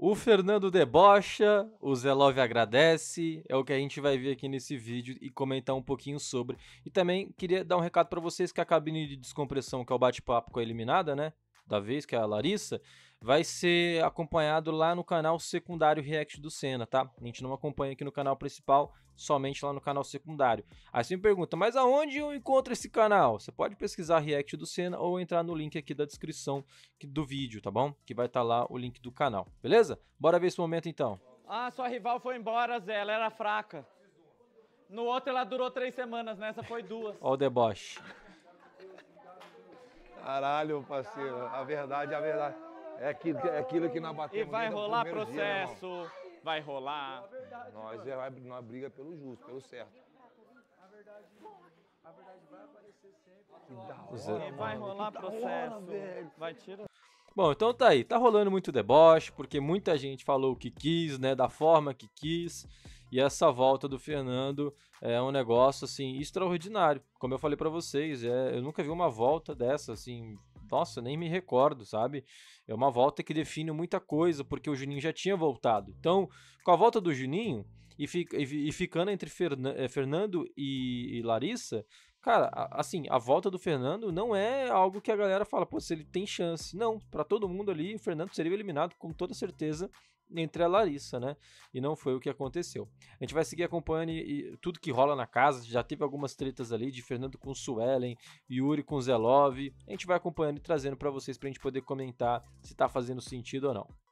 O Fernando debocha, o Love agradece, é o que a gente vai ver aqui nesse vídeo e comentar um pouquinho sobre. E também queria dar um recado para vocês que a cabine de descompressão, que é o bate-papo com a eliminada, né? da vez, que é a Larissa, vai ser acompanhado lá no canal secundário React do Senna, tá? A gente não acompanha aqui no canal principal, somente lá no canal secundário. Aí você me pergunta, mas aonde eu encontro esse canal? Você pode pesquisar React do Senna ou entrar no link aqui da descrição do vídeo, tá bom? Que vai estar tá lá o link do canal, beleza? Bora ver esse momento então. Ah, sua rival foi embora, Zé, ela era fraca. No outro ela durou três semanas, nessa foi duas. Ó o deboche. Caralho, parceiro. A verdade, a verdade. É aquilo, é aquilo que nós batemos. E vai rolar processo, dia, vai rolar. Verdade, nós, é, nós briga pelo justo, pelo certo. A verdade, a verdade vai aparecer sempre. E vai rolar processo. Hora, vai tirar. Bom, então tá aí. Tá rolando muito deboche, porque muita gente falou o que quis, né? Da forma que quis. E essa volta do Fernando é um negócio assim extraordinário. Como eu falei para vocês, é, eu nunca vi uma volta dessa assim. Nossa, nem me recordo, sabe? É uma volta que define muita coisa, porque o Juninho já tinha voltado. Então, com a volta do Juninho e, e, e ficando entre Fernan, eh, Fernando e, e Larissa, Cara, assim, a volta do Fernando não é algo que a galera fala, pô, se ele tem chance. Não, para todo mundo ali, o Fernando seria eliminado com toda certeza entre a Larissa, né? E não foi o que aconteceu. A gente vai seguir acompanhando e, tudo que rola na casa. Já teve algumas tretas ali de Fernando com Suelen, Yuri com Zelov. A gente vai acompanhando e trazendo para vocês pra gente poder comentar se tá fazendo sentido ou não.